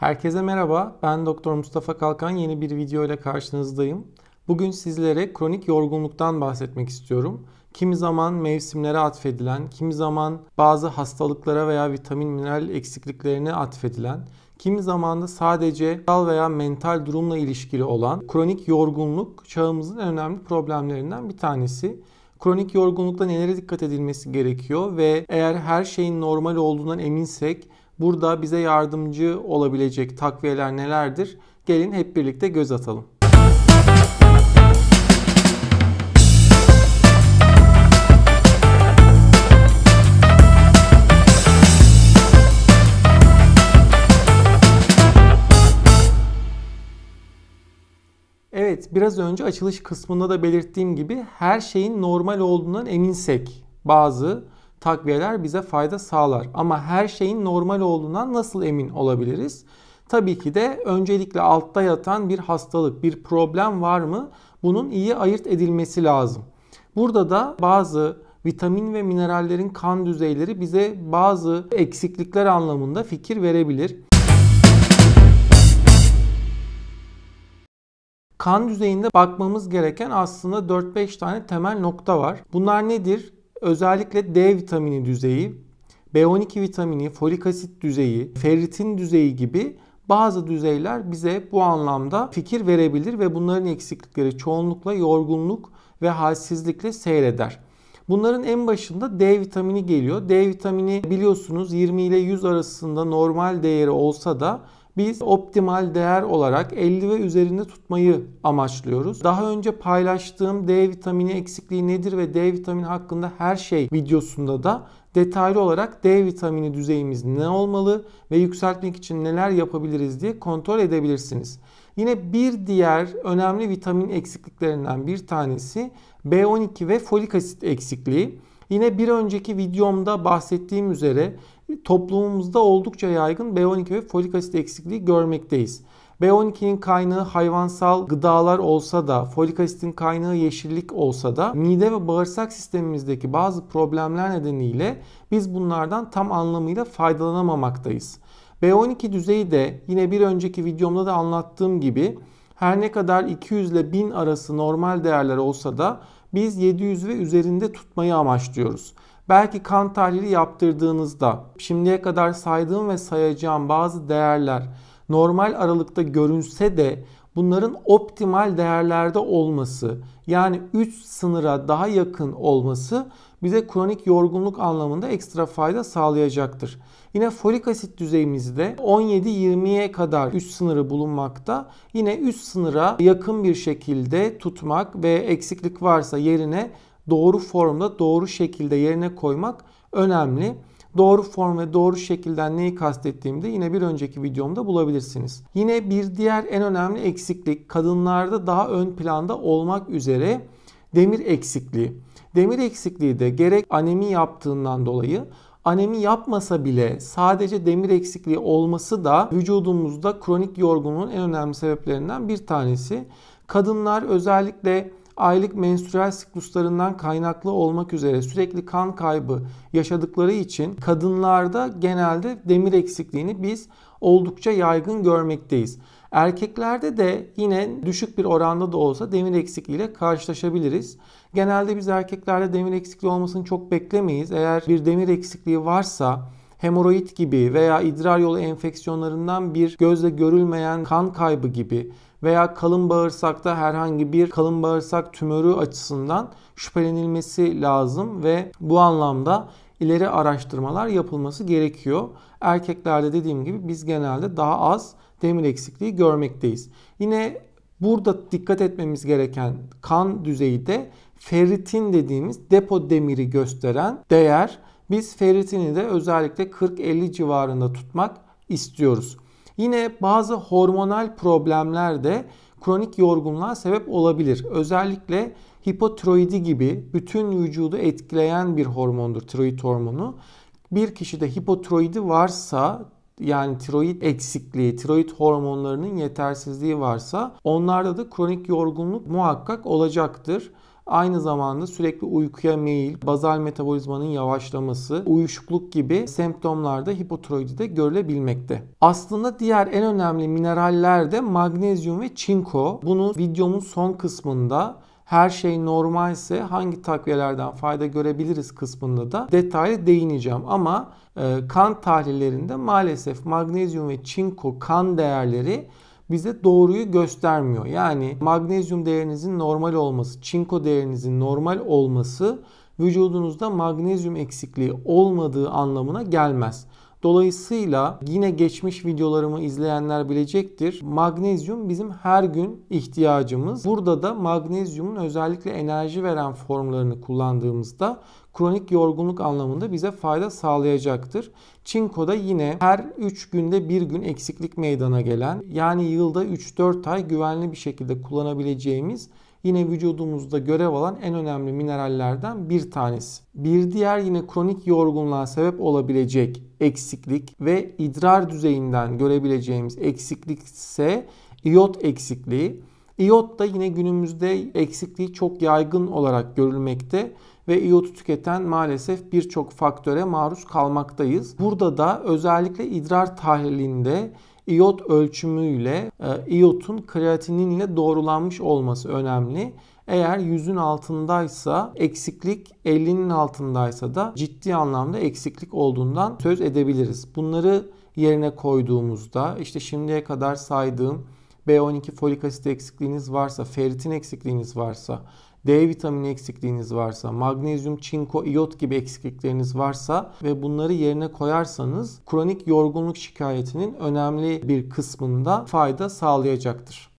Herkese merhaba. Ben Doktor Mustafa Kalkan. Yeni bir video ile karşınızdayım. Bugün sizlere kronik yorgunluktan bahsetmek istiyorum. Kimi zaman mevsimlere atfedilen, kimi zaman bazı hastalıklara veya vitamin mineral eksikliklerine atfedilen, kimi zaman da sadece mental veya mental durumla ilişkili olan kronik yorgunluk çağımızın en önemli problemlerinden bir tanesi. Kronik yorgunlukta nelere dikkat edilmesi gerekiyor ve eğer her şeyin normal olduğundan eminsek Burada bize yardımcı olabilecek takviyeler nelerdir? Gelin hep birlikte göz atalım. Evet, biraz önce açılış kısmında da belirttiğim gibi her şeyin normal olduğundan eminsek bazı takviyeler bize fayda sağlar. Ama her şeyin normal olduğundan nasıl emin olabiliriz? Tabii ki de öncelikle altta yatan bir hastalık, bir problem var mı? Bunun iyi ayırt edilmesi lazım. Burada da bazı vitamin ve minerallerin kan düzeyleri bize bazı eksiklikler anlamında fikir verebilir. Kan düzeyinde bakmamız gereken aslında 4-5 tane temel nokta var. Bunlar nedir? Özellikle D vitamini düzeyi, B12 vitamini, folik asit düzeyi, ferritin düzeyi gibi bazı düzeyler bize bu anlamda fikir verebilir ve bunların eksiklikleri çoğunlukla yorgunluk ve halsizlikle seyreder. Bunların en başında D vitamini geliyor. D vitamini biliyorsunuz 20 ile 100 arasında normal değeri olsa da biz optimal değer olarak 50 ve üzerinde tutmayı amaçlıyoruz. Daha önce paylaştığım D vitamini eksikliği nedir ve D vitamini hakkında her şey videosunda da detaylı olarak D vitamini düzeyimiz ne olmalı ve yükseltmek için neler yapabiliriz diye kontrol edebilirsiniz. Yine bir diğer önemli vitamin eksikliklerinden bir tanesi B12 ve folik asit eksikliği. Yine bir önceki videomda bahsettiğim üzere toplumumuzda oldukça yaygın B12 ve folik asit eksikliği görmekteyiz. B12'nin kaynağı hayvansal gıdalar olsa da, folik asitin kaynağı yeşillik olsa da mide ve bağırsak sistemimizdeki bazı problemler nedeniyle biz bunlardan tam anlamıyla faydalanamamaktayız. B12 düzeyi de yine bir önceki videomda da anlattığım gibi her ne kadar 200 ile 1000 arası normal değerler olsa da biz 700 ve üzerinde tutmayı amaçlıyoruz. Belki kan tahlili yaptırdığınızda şimdiye kadar saydığım ve sayacağım bazı değerler normal aralıkta görünse de bunların optimal değerlerde olması yani 3 sınıra daha yakın olması bize kronik yorgunluk anlamında ekstra fayda sağlayacaktır. Yine folik asit düzeyimizde 17-20'ye kadar üst sınırı bulunmakta. Yine üst sınıra yakın bir şekilde tutmak ve eksiklik varsa yerine doğru formda doğru şekilde yerine koymak önemli. Doğru form ve doğru şekilden neyi kastettiğimde yine bir önceki videomda bulabilirsiniz. Yine bir diğer en önemli eksiklik kadınlarda daha ön planda olmak üzere demir eksikliği. Demir eksikliği de gerek anemi yaptığından dolayı anemi yapmasa bile sadece demir eksikliği olması da vücudumuzda kronik yorgunluğun en önemli sebeplerinden bir tanesi. Kadınlar özellikle aylık menstrüel sikluslarından kaynaklı olmak üzere sürekli kan kaybı yaşadıkları için kadınlarda genelde demir eksikliğini biz oldukça yaygın görmekteyiz. Erkeklerde de yine düşük bir oranda da olsa demir eksikliğiyle karşılaşabiliriz. Genelde biz erkeklerde demir eksikliği olmasını çok beklemeyiz. Eğer bir demir eksikliği varsa hemoroid gibi veya idrar yolu enfeksiyonlarından bir gözle görülmeyen kan kaybı gibi veya kalın bağırsakta herhangi bir kalın bağırsak tümörü açısından şüphelenilmesi lazım ve bu anlamda ileri araştırmalar yapılması gerekiyor. Erkeklerde dediğim gibi biz genelde daha az demir eksikliği görmekteyiz. Yine burada dikkat etmemiz gereken kan düzeyi de ferritin dediğimiz depo demiri gösteren değer. Biz ferritini de özellikle 40-50 civarında tutmak istiyoruz. Yine bazı hormonal problemler de kronik yorgunluğa sebep olabilir. Özellikle hipotiroidi gibi bütün vücudu etkileyen bir hormondur tiroid hormonu. Bir kişide hipotiroidi varsa yani tiroid eksikliği, tiroid hormonlarının yetersizliği varsa onlarda da kronik yorgunluk muhakkak olacaktır. Aynı zamanda sürekli uykuya meyil, bazal metabolizmanın yavaşlaması, uyuşukluk gibi semptomlarda hipotiroidide görülebilmekte. Aslında diğer en önemli mineraller de magnezyum ve çinko. Bunu videomun son kısmında her şey normalse hangi takviyelerden fayda görebiliriz kısmında da detaylı değineceğim. Ama e, kan tahlillerinde maalesef magnezyum ve çinko kan değerleri bize doğruyu göstermiyor. Yani magnezyum değerinizin normal olması, çinko değerinizin normal olması vücudunuzda magnezyum eksikliği olmadığı anlamına gelmez. Dolayısıyla yine geçmiş videolarımı izleyenler bilecektir. Magnezyum bizim her gün ihtiyacımız. Burada da magnezyumun özellikle enerji veren formlarını kullandığımızda kronik yorgunluk anlamında bize fayda sağlayacaktır. Çinko da yine her 3 günde bir gün eksiklik meydana gelen yani yılda 3-4 ay güvenli bir şekilde kullanabileceğimiz yine vücudumuzda görev alan en önemli minerallerden bir tanesi. Bir diğer yine kronik yorgunluğa sebep olabilecek eksiklik ve idrar düzeyinden görebileceğimiz eksiklik ise iot eksikliği. İyot da yine günümüzde eksikliği çok yaygın olarak görülmekte ve iyotu tüketen maalesef birçok faktöre maruz kalmaktayız. Burada da özellikle idrar tahlilinde iot ölçümüyle e, iotun kreatininle doğrulanmış olması önemli. Eğer yüzün altındaysa eksiklik elinin altındaysa da ciddi anlamda eksiklik olduğundan söz edebiliriz. Bunları yerine koyduğumuzda işte şimdiye kadar saydığım B12 folik asit eksikliğiniz varsa, ferritin eksikliğiniz varsa, D vitamini eksikliğiniz varsa, magnezyum, çinko, iot gibi eksiklikleriniz varsa ve bunları yerine koyarsanız kronik yorgunluk şikayetinin önemli bir kısmında fayda sağlayacaktır.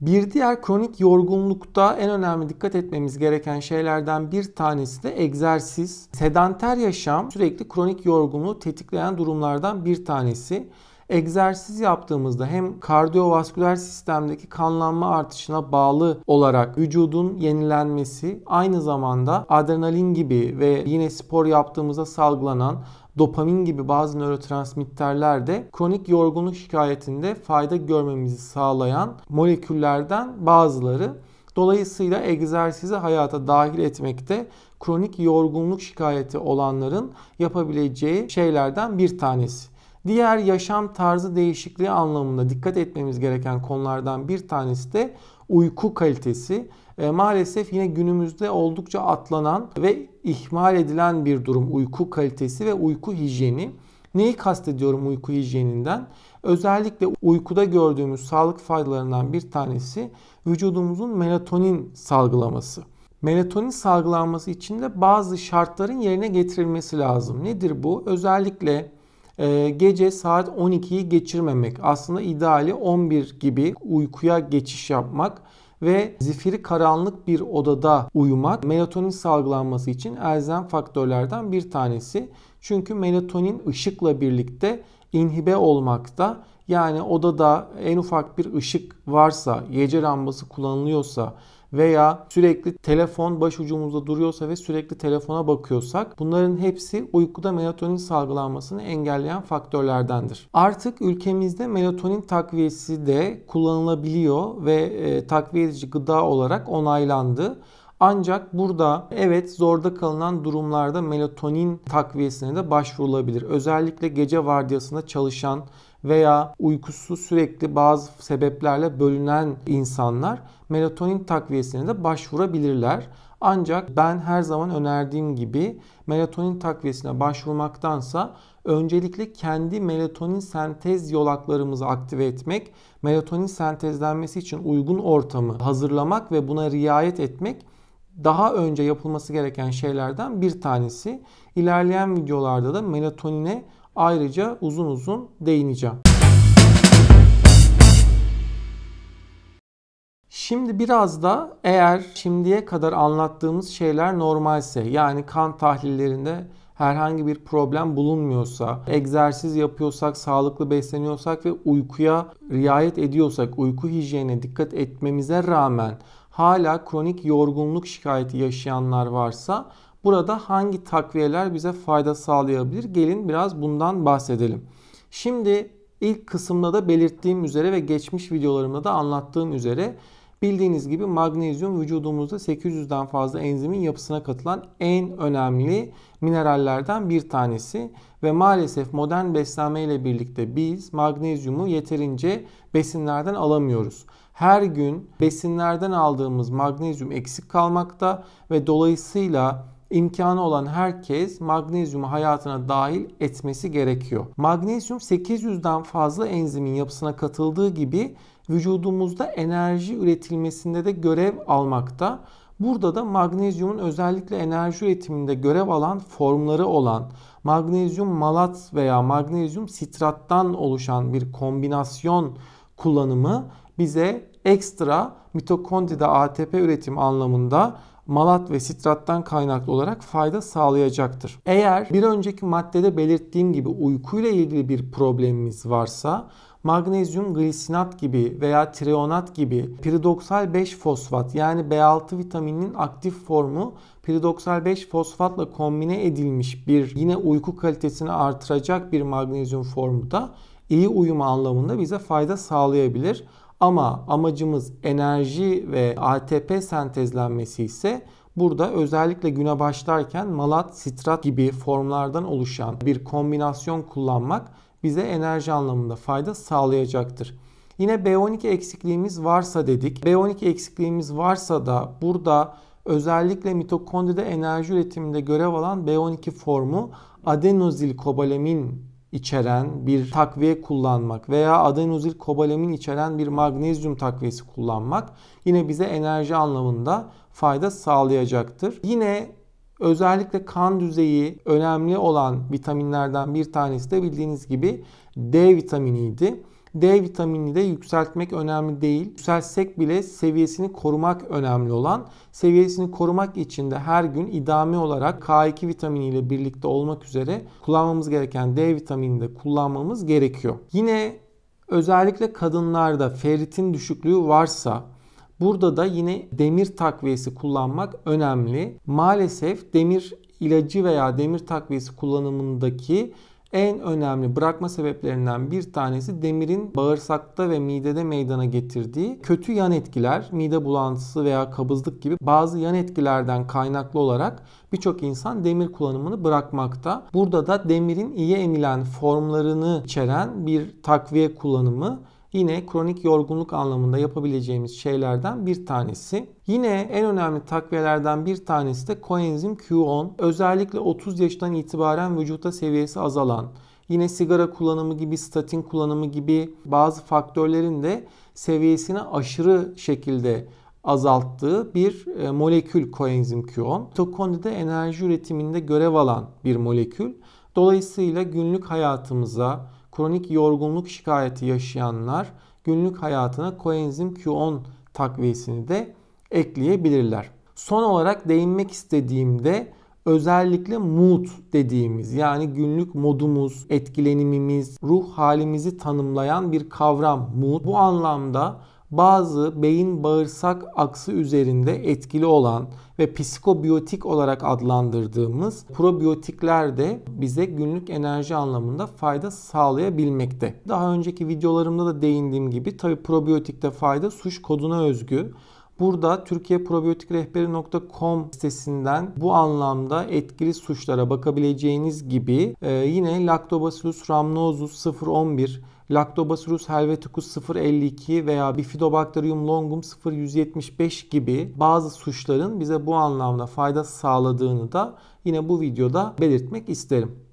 Bir diğer kronik yorgunlukta en önemli dikkat etmemiz gereken şeylerden bir tanesi de egzersiz. Sedanter yaşam sürekli kronik yorgunluğu tetikleyen durumlardan bir tanesi. Egzersiz yaptığımızda hem kardiyovasküler sistemdeki kanlanma artışına bağlı olarak vücudun yenilenmesi aynı zamanda adrenalin gibi ve yine spor yaptığımızda salgılanan dopamin gibi bazı nörotransmitterler de kronik yorgunluk şikayetinde fayda görmemizi sağlayan moleküllerden bazıları. Dolayısıyla egzersizi hayata dahil etmekte kronik yorgunluk şikayeti olanların yapabileceği şeylerden bir tanesi. Diğer yaşam tarzı değişikliği anlamında dikkat etmemiz gereken konulardan bir tanesi de uyku kalitesi. E, maalesef yine günümüzde oldukça atlanan ve ihmal edilen bir durum uyku kalitesi ve uyku hijyeni. Neyi kastediyorum uyku hijyeninden? Özellikle uykuda gördüğümüz sağlık faydalarından bir tanesi vücudumuzun melatonin salgılaması. Melatonin salgılanması için de bazı şartların yerine getirilmesi lazım. Nedir bu? Özellikle ee, gece saat 12'yi geçirmemek. Aslında ideali 11 gibi uykuya geçiş yapmak ve zifiri karanlık bir odada uyumak melatonin salgılanması için elzem faktörlerden bir tanesi. Çünkü melatonin ışıkla birlikte inhibe olmakta. Yani odada en ufak bir ışık varsa, gece lambası kullanılıyorsa veya sürekli telefon başucumuzda duruyorsa ve sürekli telefona bakıyorsak bunların hepsi uykuda melatonin salgılanmasını engelleyen faktörlerdendir. Artık ülkemizde melatonin takviyesi de kullanılabiliyor ve e, takviye edici gıda olarak onaylandı. Ancak burada evet zorda kalınan durumlarda melatonin takviyesine de başvurulabilir. Özellikle gece vardiyasında çalışan veya uykusu sürekli bazı sebeplerle bölünen insanlar melatonin takviyesine de başvurabilirler. Ancak ben her zaman önerdiğim gibi melatonin takviyesine başvurmaktansa öncelikle kendi melatonin sentez yolaklarımızı aktive etmek, melatonin sentezlenmesi için uygun ortamı hazırlamak ve buna riayet etmek daha önce yapılması gereken şeylerden bir tanesi. İlerleyen videolarda da melatonine ayrıca uzun uzun değineceğim. Şimdi biraz da eğer şimdiye kadar anlattığımız şeyler normalse yani kan tahlillerinde herhangi bir problem bulunmuyorsa, egzersiz yapıyorsak, sağlıklı besleniyorsak ve uykuya riayet ediyorsak, uyku hijyenine dikkat etmemize rağmen hala kronik yorgunluk şikayeti yaşayanlar varsa Burada hangi takviyeler bize fayda sağlayabilir? Gelin biraz bundan bahsedelim. Şimdi ilk kısımda da belirttiğim üzere ve geçmiş videolarımda da anlattığım üzere bildiğiniz gibi magnezyum vücudumuzda 800'den fazla enzimin yapısına katılan en önemli minerallerden bir tanesi ve maalesef modern beslenme ile birlikte biz magnezyumu yeterince besinlerden alamıyoruz. Her gün besinlerden aldığımız magnezyum eksik kalmakta ve dolayısıyla imkanı olan herkes magnezyumu hayatına dahil etmesi gerekiyor. Magnezyum 800'den fazla enzimin yapısına katıldığı gibi vücudumuzda enerji üretilmesinde de görev almakta. Burada da magnezyumun özellikle enerji üretiminde görev alan formları olan magnezyum malat veya magnezyum sitrattan oluşan bir kombinasyon kullanımı bize ekstra mitokondride ATP üretim anlamında malat ve sitrattan kaynaklı olarak fayda sağlayacaktır. Eğer bir önceki maddede belirttiğim gibi uykuyla ilgili bir problemimiz varsa magnezyum glisinat gibi veya trionat gibi piridoksal 5 fosfat yani B6 vitamininin aktif formu piridoksal 5 fosfatla kombine edilmiş bir yine uyku kalitesini artıracak bir magnezyum formu da iyi uyuma anlamında bize fayda sağlayabilir. Ama amacımız enerji ve ATP sentezlenmesi ise Burada özellikle güne başlarken malat, sitrat gibi formlardan oluşan bir kombinasyon kullanmak bize enerji anlamında fayda sağlayacaktır. Yine B12 eksikliğimiz varsa dedik. B12 eksikliğimiz varsa da burada özellikle mitokondride enerji üretiminde görev alan B12 formu adenozil kobalamin içeren bir takviye kullanmak veya adenozil kobalamin içeren bir magnezyum takviyesi kullanmak yine bize enerji anlamında fayda sağlayacaktır. Yine özellikle kan düzeyi önemli olan vitaminlerden bir tanesi de bildiğiniz gibi D vitaminiydi. D vitaminini de yükseltmek önemli değil. Yükselsek bile seviyesini korumak önemli olan. Seviyesini korumak için de her gün idame olarak K2 vitamini ile birlikte olmak üzere kullanmamız gereken D vitaminini de kullanmamız gerekiyor. Yine özellikle kadınlarda ferritin düşüklüğü varsa Burada da yine demir takviyesi kullanmak önemli. Maalesef demir ilacı veya demir takviyesi kullanımındaki en önemli bırakma sebeplerinden bir tanesi demirin bağırsakta ve midede meydana getirdiği kötü yan etkiler, mide bulantısı veya kabızlık gibi bazı yan etkilerden kaynaklı olarak birçok insan demir kullanımını bırakmakta. Burada da demirin iyi emilen formlarını içeren bir takviye kullanımı yine kronik yorgunluk anlamında yapabileceğimiz şeylerden bir tanesi. Yine en önemli takviyelerden bir tanesi de koenzim Q10. Özellikle 30 yaştan itibaren vücutta seviyesi azalan, yine sigara kullanımı gibi, statin kullanımı gibi bazı faktörlerin de seviyesini aşırı şekilde azalttığı bir e, molekül koenzim Q10. Mitokondride enerji üretiminde görev alan bir molekül. Dolayısıyla günlük hayatımıza, kronik yorgunluk şikayeti yaşayanlar günlük hayatına koenzim Q10 takviyesini de ekleyebilirler. Son olarak değinmek istediğimde özellikle mood dediğimiz yani günlük modumuz, etkilenimimiz, ruh halimizi tanımlayan bir kavram mood. Bu anlamda bazı beyin bağırsak aksı üzerinde etkili olan ve psikobiyotik olarak adlandırdığımız probiyotikler de bize günlük enerji anlamında fayda sağlayabilmekte. Daha önceki videolarımda da değindiğim gibi tabi probiyotikte fayda suç koduna özgü. Burada Türkiye Probiyotik Rehberi.com sitesinden bu anlamda etkili suçlara bakabileceğiniz gibi e, yine Lactobacillus rhamnosus 011 Lactobacillus helveticus 052 veya Bifidobacterium longum 0175 gibi bazı suçların bize bu anlamda fayda sağladığını da yine bu videoda belirtmek isterim.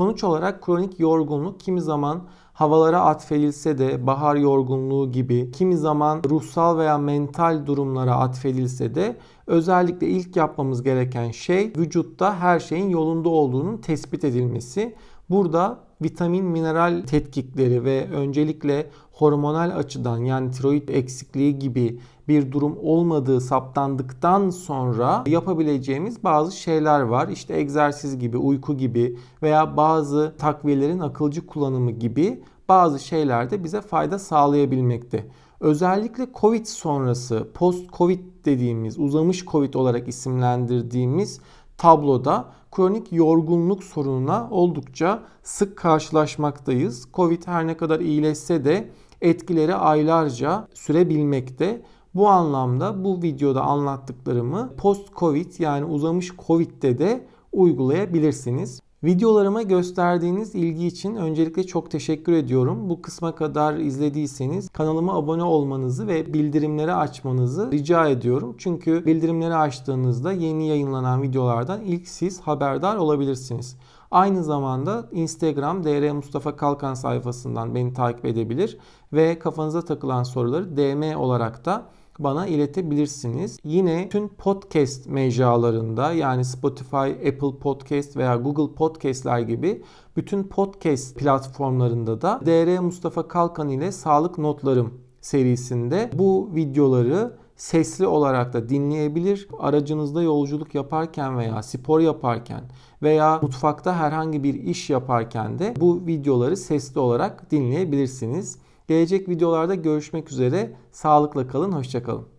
Sonuç olarak kronik yorgunluk kimi zaman havalara atfedilse de bahar yorgunluğu gibi kimi zaman ruhsal veya mental durumlara atfedilse de özellikle ilk yapmamız gereken şey vücutta her şeyin yolunda olduğunun tespit edilmesi. Burada vitamin mineral tetkikleri ve öncelikle hormonal açıdan yani tiroid eksikliği gibi bir durum olmadığı saptandıktan sonra yapabileceğimiz bazı şeyler var. İşte egzersiz gibi, uyku gibi veya bazı takviyelerin akılcı kullanımı gibi bazı şeyler de bize fayda sağlayabilmekte. Özellikle Covid sonrası, post Covid dediğimiz, uzamış Covid olarak isimlendirdiğimiz tabloda kronik yorgunluk sorununa oldukça sık karşılaşmaktayız. Covid her ne kadar iyileşse de etkileri aylarca sürebilmekte. Bu anlamda bu videoda anlattıklarımı post-covid yani uzamış covid'de de uygulayabilirsiniz. Videolarıma gösterdiğiniz ilgi için öncelikle çok teşekkür ediyorum. Bu kısma kadar izlediyseniz kanalıma abone olmanızı ve bildirimleri açmanızı rica ediyorum. Çünkü bildirimleri açtığınızda yeni yayınlanan videolardan ilk siz haberdar olabilirsiniz. Aynı zamanda Instagram DR Mustafa Kalkan sayfasından beni takip edebilir ve kafanıza takılan soruları DM olarak da bana iletebilirsiniz. Yine tüm podcast mecralarında yani Spotify, Apple Podcast veya Google Podcast'ler gibi bütün podcast platformlarında da DR Mustafa Kalkan ile Sağlık Notlarım serisinde bu videoları sesli olarak da dinleyebilir. Aracınızda yolculuk yaparken veya spor yaparken veya mutfakta herhangi bir iş yaparken de bu videoları sesli olarak dinleyebilirsiniz. Gelecek videolarda görüşmek üzere. Sağlıkla kalın, hoşçakalın.